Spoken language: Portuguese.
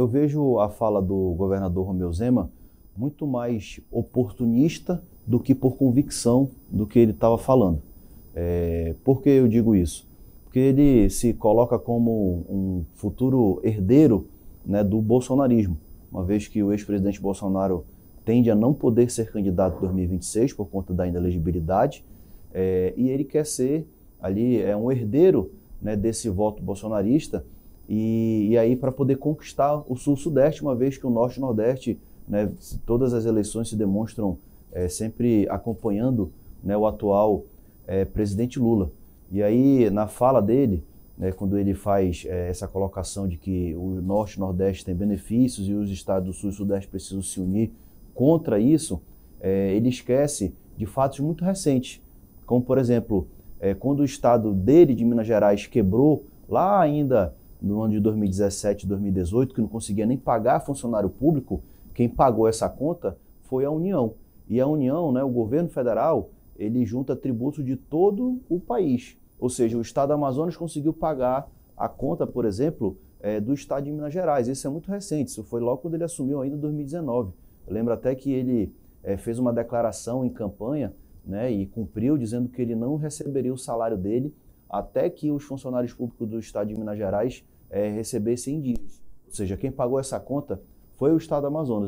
Eu vejo a fala do governador Romeu Zema muito mais oportunista do que por convicção do que ele estava falando. É, por que eu digo isso? Porque ele se coloca como um futuro herdeiro né, do bolsonarismo, uma vez que o ex-presidente Bolsonaro tende a não poder ser candidato em 2026 por conta da inelegibilidade, é, e ele quer ser ali é um herdeiro né, desse voto bolsonarista e, e aí, para poder conquistar o Sul-Sudeste, uma vez que o Norte e o Nordeste, né, todas as eleições se demonstram é, sempre acompanhando né, o atual é, presidente Lula. E aí, na fala dele, né, quando ele faz é, essa colocação de que o Norte e o Nordeste têm benefícios e os estados do Sul e Sudeste precisam se unir contra isso, é, ele esquece de fatos muito recentes, como, por exemplo, é, quando o estado dele, de Minas Gerais, quebrou lá ainda no ano de 2017 2018, que não conseguia nem pagar funcionário público, quem pagou essa conta foi a União. E a União, né, o governo federal, ele junta tributos de todo o país. Ou seja, o estado do Amazonas conseguiu pagar a conta, por exemplo, é, do estado de Minas Gerais. Isso é muito recente, isso foi logo quando ele assumiu ainda em 2019. Eu lembro até que ele é, fez uma declaração em campanha né, e cumpriu, dizendo que ele não receberia o salário dele até que os funcionários públicos do Estado de Minas Gerais é, recebessem em dias. Ou seja, quem pagou essa conta foi o Estado do Amazonas.